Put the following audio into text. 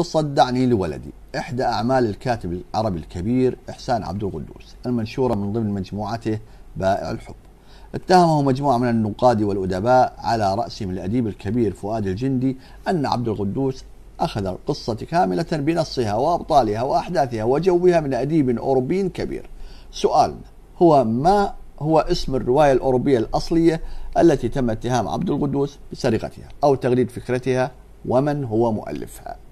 صدعني لولدي إحدى أعمال الكاتب العربي الكبير إحسان عبد القدوس المنشورة من ضمن مجموعته بائع الحب اتهمه مجموعة من النقاد والأدباء على رأسهم الأديب الكبير فؤاد الجندي أن عبد القدوس أخذ القصة كاملة بنصها وأبطالها وأحداثها وجوها من أديب أوروبي كبير سؤال هو ما هو اسم الرواية الأوروبية الأصلية التي تم اتهام عبد القدوس بسرقتها أو تغريد فكرتها ومن هو مؤلفها